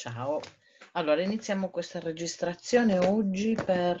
Ciao. Allora, iniziamo questa registrazione oggi per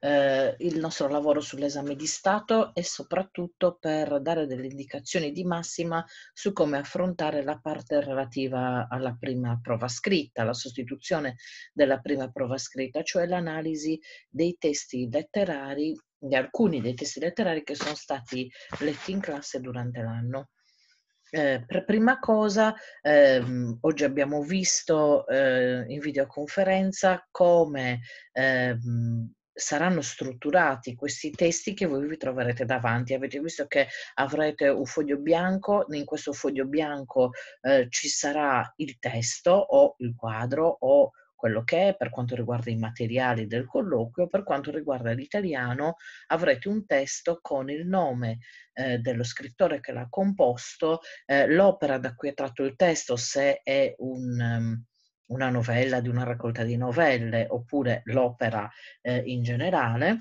eh, il nostro lavoro sull'esame di Stato e soprattutto per dare delle indicazioni di massima su come affrontare la parte relativa alla prima prova scritta, la sostituzione della prima prova scritta, cioè l'analisi dei testi letterari, di alcuni dei testi letterari che sono stati letti in classe durante l'anno. Eh, per prima cosa, ehm, oggi abbiamo visto eh, in videoconferenza come ehm, saranno strutturati questi testi che voi vi troverete davanti. Avete visto che avrete un foglio bianco, in questo foglio bianco eh, ci sarà il testo o il quadro o quello che è, per quanto riguarda i materiali del colloquio, per quanto riguarda l'italiano avrete un testo con il nome eh, dello scrittore che l'ha composto, eh, l'opera da cui è tratto il testo, se è un... Um, una novella di una raccolta di novelle oppure l'opera eh, in generale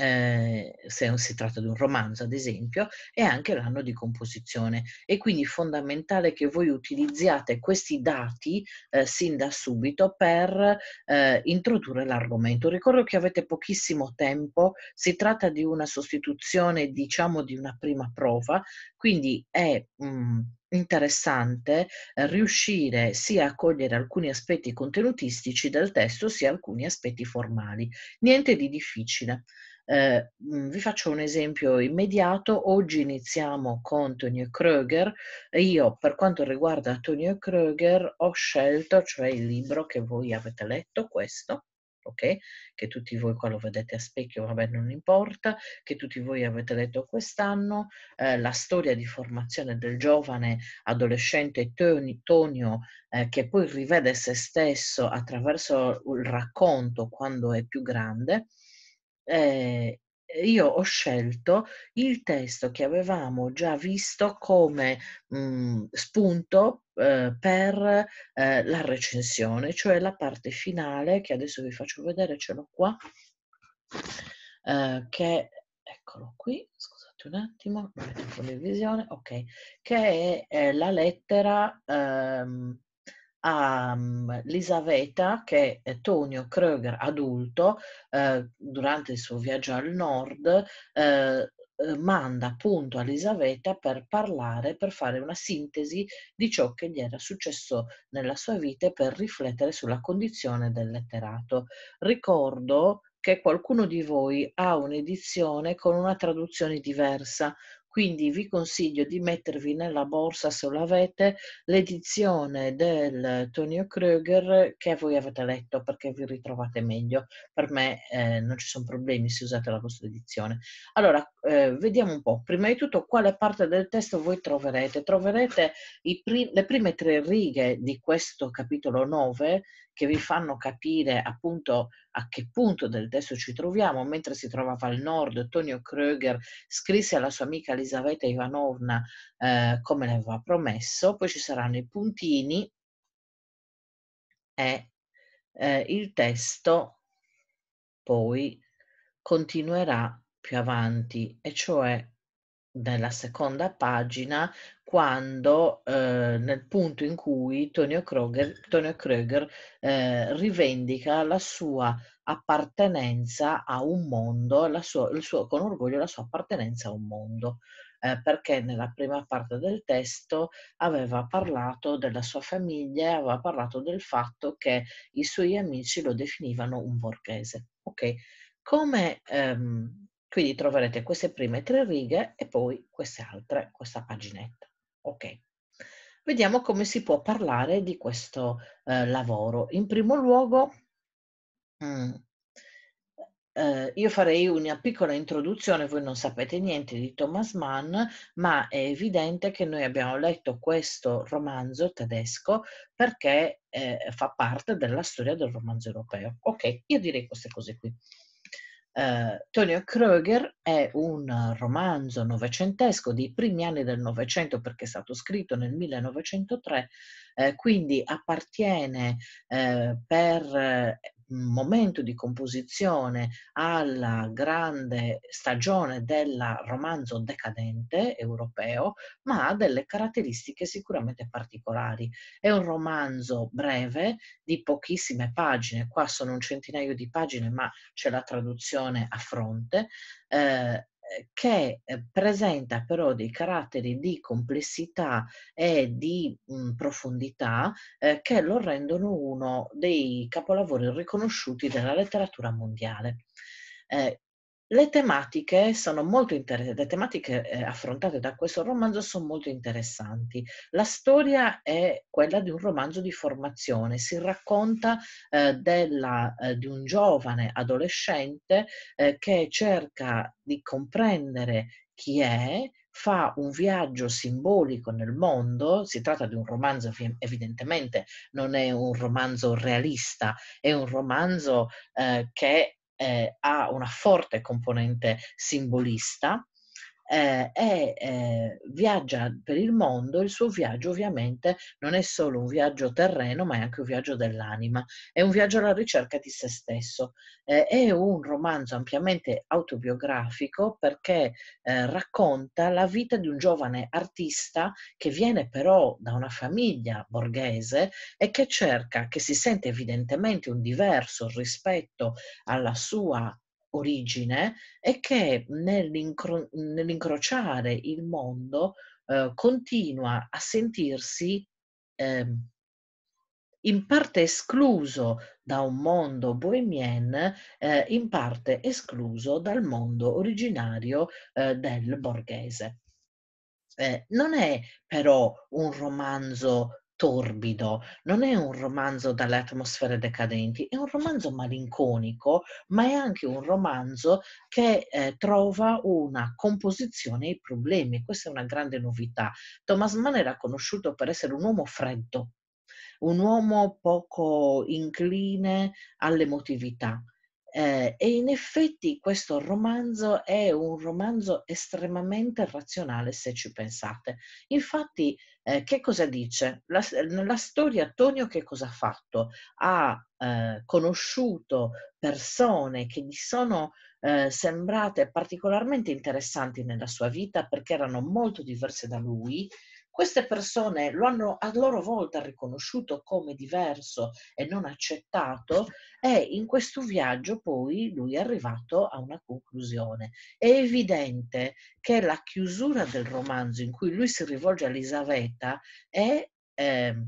eh, se si tratta di un romanzo ad esempio, e anche l'anno di composizione. È quindi fondamentale che voi utilizziate questi dati eh, sin da subito per eh, introdurre l'argomento. Ricordo che avete pochissimo tempo, si tratta di una sostituzione, diciamo, di una prima prova, quindi è... Mh, mm, interessante eh, riuscire sia a cogliere alcuni aspetti contenutistici del testo sia alcuni aspetti formali. Niente di difficile. Eh, mm, vi faccio un esempio immediato. Oggi iniziamo con Tonio Kröger. Io, per quanto riguarda Tonio Kröger, ho scelto, cioè il libro che voi avete letto, questo, ok? Che tutti voi qua lo vedete a specchio, vabbè non importa, che tutti voi avete letto quest'anno, eh, la storia di formazione del giovane adolescente Tony, Tonio eh, che poi rivede se stesso attraverso il racconto quando è più grande. Eh, io ho scelto il testo che avevamo già visto come mh, mhmm, spunto eh, per eh, la recensione, cioè la parte finale che adesso vi faccio vedere, ce l'ho qua, eh, che eccolo qui, scusate un attimo, non metto in visione, ok, che è, è la lettera ehm, a um, Lisaveta che Tonio Kröger adulto eh, durante il suo viaggio al nord eh, eh manda appunto a Elisabetta per parlare, per fare una sintesi di ciò che gli era successo nella sua vita e per riflettere sulla condizione del letterato. Ricordo che qualcuno di voi ha un'edizione con una traduzione diversa, quindi vi consiglio di mettervi nella borsa, se l'avete, l'edizione del Tonio Kröger che voi avete letto perché vi ritrovate meglio. Per me eh, non ci sono problemi se usate la vostra edizione. Allora, eh, vediamo un po'. Prima di tutto quale parte del testo voi troverete. Troverete pri le prime tre righe di questo capitolo 9 che vi fanno capire appunto a che punto del testo ci troviamo. Mentre si trovava al nord, Tonio Kröger scrisse alla sua amica Elisaveta Ivanovna eh, come le aveva promesso, poi ci saranno i puntini e eh, il testo poi continuerà più avanti, e cioè nella seconda pagina quando eh, nel punto in cui Tonio Kroger, eh, rivendica la sua appartenenza a un mondo, sua, suo, con orgoglio la sua appartenenza a un mondo, eh, perché nella prima parte del testo aveva parlato della sua famiglia e aveva parlato del fatto che i suoi amici lo definivano un borghese. Ok, come ehm, quindi troverete queste prime tre righe e poi queste altre, questa paginetta. Ok, vediamo come si può parlare di questo eh, lavoro. In primo luogo, mm, eh, io farei una piccola introduzione, voi non sapete niente di Thomas Mann, ma è evidente che noi abbiamo letto questo romanzo tedesco perché eh, fa parte della storia del romanzo europeo. Ok, io direi queste cose qui eh, Tonio Kröger è un romanzo novecentesco dei primi anni del Novecento perché è stato scritto nel 1903, eh, quindi appartiene eh, per momento di composizione alla grande stagione del romanzo decadente europeo, ma ha delle caratteristiche sicuramente particolari. È un romanzo breve di pochissime pagine, qua sono un centinaio di pagine, ma c'è la traduzione a fronte. Eh, eh, che eh, presenta però dei caratteri di complessità e di mh, mhmm, profondità eh, che lo rendono uno dei capolavori riconosciuti della letteratura mondiale. Eh, le tematiche, le tematiche eh, affrontate da questo romanzo sono molto interessanti. La storia è quella di un romanzo di formazione, si racconta eh, della, eh, di un giovane adolescente eh, che cerca di comprendere chi è, fa un viaggio simbolico nel mondo, si tratta di un romanzo evidentemente, non è un romanzo realista, è un romanzo eh, che eh, ha una forte componente simbolista eh, è, eh, viaggia per il mondo, il suo viaggio ovviamente non è solo un viaggio terreno, ma è anche un viaggio dell'anima, è un viaggio alla ricerca di se stesso. Eh, è un romanzo ampiamente autobiografico perché eh, racconta la vita di un giovane artista che viene però da una famiglia borghese e che cerca, che si sente evidentemente un diverso rispetto alla sua origine è che nell'incro- nell'incrociare il mondo eh, continua a sentirsi eh, in parte escluso da un mondo bohemien, eh, in parte escluso dal mondo originario eh, del borghese. Eh, non è però un romanzo torbido, non è un romanzo dalle atmosfere decadenti, è un romanzo malinconico, ma è anche un romanzo che eh, trova una composizione ai problemi. Questa è una grande novità. Thomas Mann era conosciuto per essere un uomo freddo, un uomo poco incline all'emotività. Eh, e in effetti questo romanzo è un romanzo estremamente razionale se ci pensate. Infatti eh, che cosa dice? La, nella storia Antonio che cosa ha fatto? Ha eh, conosciuto persone che gli sono eh, sembrate particolarmente interessanti nella sua vita perché erano molto diverse da lui, queste persone lo hanno a loro volta riconosciuto come diverso e non accettato e in questo viaggio poi lui è arrivato a una conclusione. È evidente che la chiusura del romanzo in cui lui si rivolge a Elisabetta è eh,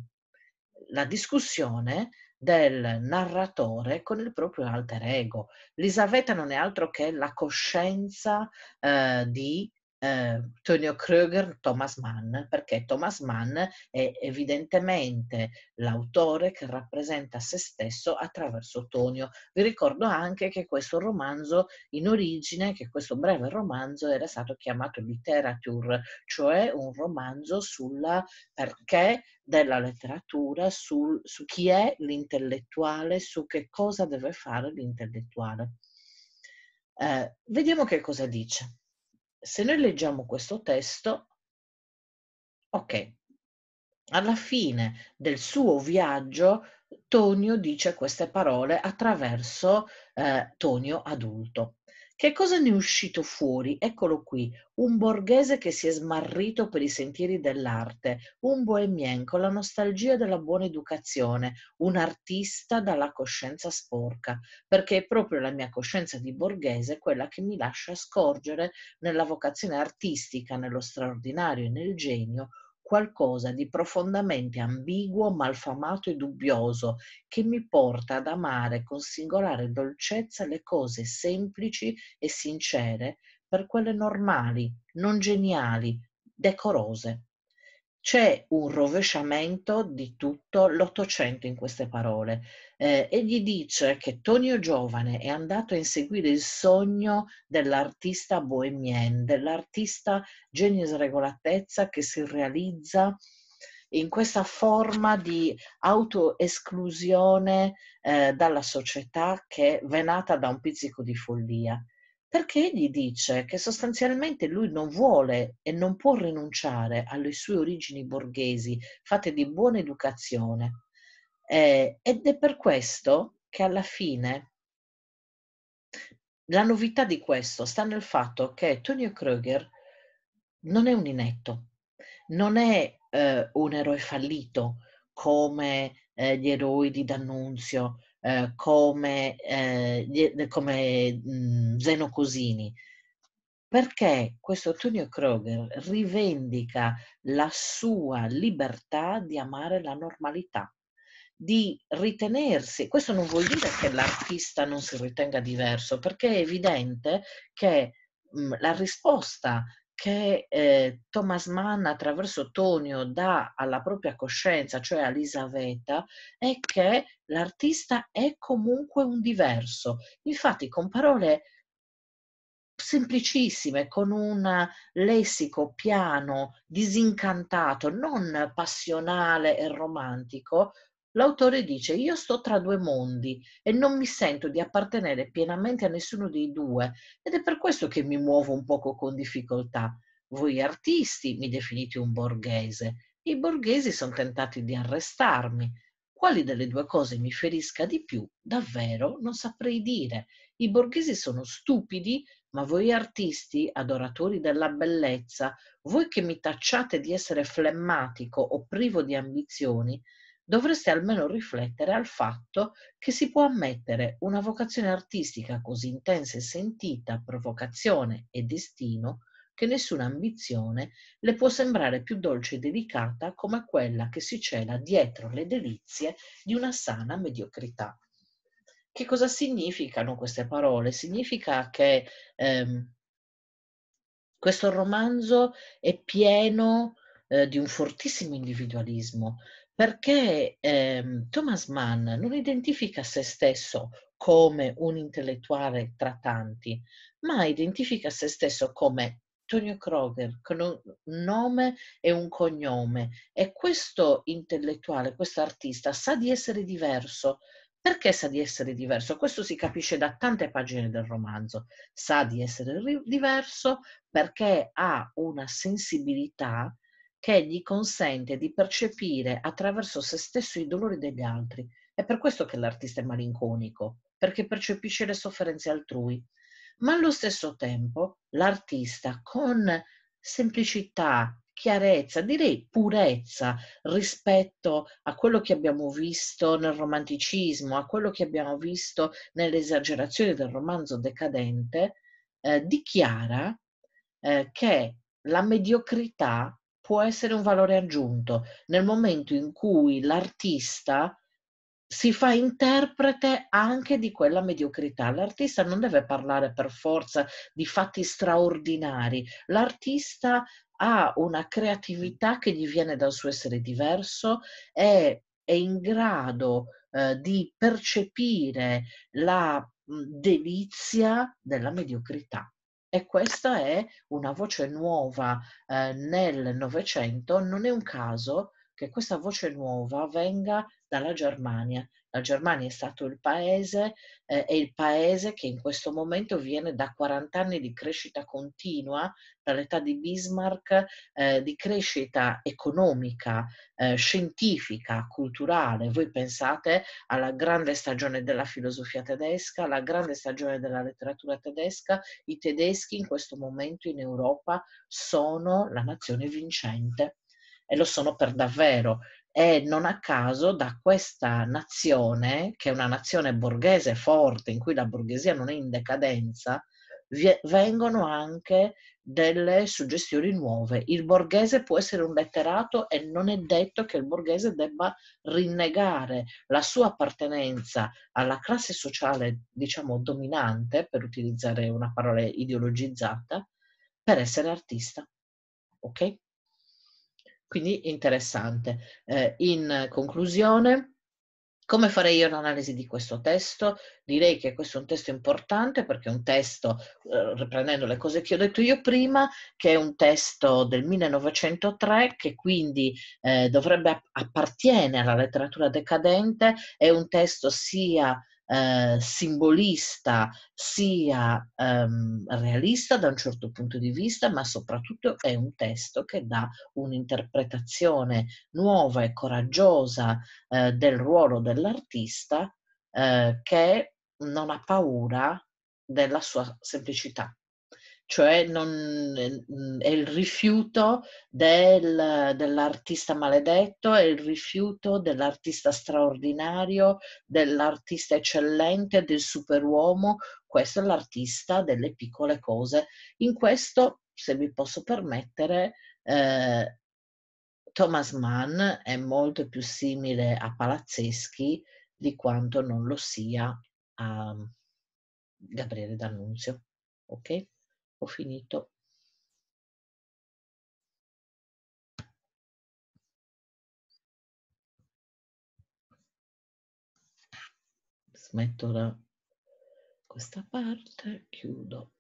la discussione del narratore con il proprio alter ego. Lisaveta non è altro che la coscienza eh, di eh, Tonio Kröger, Thomas Mann, perché Thomas Mann è evidentemente l'autore che rappresenta se stesso attraverso Tonio. Vi ricordo anche che questo romanzo in origine, che questo breve romanzo era stato chiamato literature, cioè un romanzo sulla perché della letteratura, sul, su chi è l'intellettuale, su che cosa deve fare l'intellettuale. Eh, vediamo che cosa dice se noi leggiamo questo testo, ok, alla fine del suo viaggio Tonio dice queste parole attraverso eh, Tonio adulto. Che cosa ne è uscito fuori? Eccolo qui, un borghese che si è smarrito per i sentieri dell'arte, un bohemien con la nostalgia della buona educazione, un artista dalla coscienza sporca, perché è proprio la mia coscienza di borghese quella che mi lascia scorgere nella vocazione artistica, nello straordinario e nel genio qualcosa di profondamente ambiguo, malfamato e dubbioso, che mi porta ad amare con singolare dolcezza le cose semplici e sincere per quelle normali, non geniali, decorose c'è un rovesciamento di tutto l'Ottocento in queste parole. Eh, egli dice che Tonio Giovane è andato a inseguire il sogno dell'artista bohemien, dell'artista genio sregolatezza che si realizza in questa forma di autoesclusione eh, dalla società che è venata da un pizzico di follia perché egli dice che sostanzialmente lui non vuole e non può rinunciare alle sue origini borghesi fatte di buona educazione. Eh, ed è per questo che alla fine la novità di questo sta nel fatto che Tonio Kröger non è un inetto, non è eh, un eroe fallito come eh, gli eroi di D'Annunzio, eh, come, eh, come mh, mhmm, Zeno Cosini, perché questo Tonio Kroger rivendica la sua libertà di amare la normalità, di ritenersi, questo non vuol dire che l'artista non si ritenga diverso, perché è evidente che mh, mhmm, la risposta che eh, Thomas Mann attraverso Tonio dà alla propria coscienza, cioè a Lisaveta, è che l'artista è comunque un diverso. Infatti con parole semplicissime, con un lessico piano, disincantato, non passionale e romantico, L'autore dice io sto tra due mondi e non mi sento di appartenere pienamente a nessuno dei due ed è per questo che mi muovo un poco con difficoltà. Voi artisti mi definite un borghese, i borghesi sono tentati di arrestarmi. Quali delle due cose mi ferisca di più, davvero non saprei dire. I borghesi sono stupidi, ma voi artisti, adoratori della bellezza, voi che mi tacciate di essere flemmatico o privo di ambizioni, dovreste almeno riflettere al fatto che si può ammettere una vocazione artistica così intensa e sentita, provocazione e destino, che nessuna ambizione le può sembrare più dolce e delicata come quella che si cela dietro le delizie di una sana mediocrità. Che cosa significano queste parole? Significa che ehm, questo romanzo è pieno eh, di un fortissimo individualismo, perché eh, Thomas Mann non identifica se stesso come un intellettuale tra tanti, ma identifica se stesso come Tonio Kroger, con un nome e un cognome. E questo intellettuale, questo artista, sa di essere diverso. Perché sa di essere diverso? Questo si capisce da tante pagine del romanzo. Sa di essere diverso perché ha una sensibilità che gli consente di percepire attraverso se stesso i dolori degli altri. È per questo che l'artista è malinconico, perché percepisce le sofferenze altrui. Ma allo stesso tempo l'artista con semplicità, chiarezza, direi purezza rispetto a quello che abbiamo visto nel romanticismo, a quello che abbiamo visto nelle esagerazioni del romanzo decadente, eh, dichiara eh, che la mediocrità può essere un valore aggiunto nel momento in cui l'artista si fa interprete anche di quella mediocrità. L'artista non deve parlare per forza di fatti straordinari, l'artista ha una creatività che gli viene dal suo essere diverso, e è in grado eh, di percepire la delizia della mediocrità. E questa è una voce nuova eh, nel Novecento, non è un caso che questa voce nuova venga dalla Germania. La Germania è stato il paese, eh, è il paese che in questo momento viene da 40 anni di crescita continua, dall'età di Bismarck, eh, di crescita economica, eh, scientifica, culturale. Voi pensate alla grande stagione della filosofia tedesca, alla grande stagione della letteratura tedesca. I tedeschi in questo momento in Europa sono la nazione vincente e lo sono per davvero. E non a caso da questa nazione, che è una nazione borghese forte, in cui la borghesia non è in decadenza, vengono anche delle suggestioni nuove. Il borghese può essere un letterato e non è detto che il borghese debba rinnegare la sua appartenenza alla classe sociale, diciamo, dominante, per utilizzare una parola ideologizzata, per essere artista. Ok? Quindi interessante. Eh, in conclusione, come farei io l'analisi di questo testo? Direi che questo è un testo importante perché è un testo, eh, riprendendo le cose che ho detto io prima, che è un testo del 1903 che quindi eh, dovrebbe appartiene alla letteratura decadente, è un testo sia eh, simbolista, sia ehm, realista da un certo punto di vista, ma soprattutto è un testo che dà un'interpretazione nuova e coraggiosa eh, del ruolo dell'artista eh, che non ha paura della sua semplicità cioè non, è il rifiuto del, dell'artista maledetto, è il rifiuto dell'artista straordinario, dell'artista eccellente, del superuomo, questo è l'artista delle piccole cose. In questo, se vi posso permettere, eh, Thomas Mann è molto più simile a Palazzeschi di quanto non lo sia a Gabriele D'Annunzio. Ok? ho finito. Smetto da questa parte, chiudo.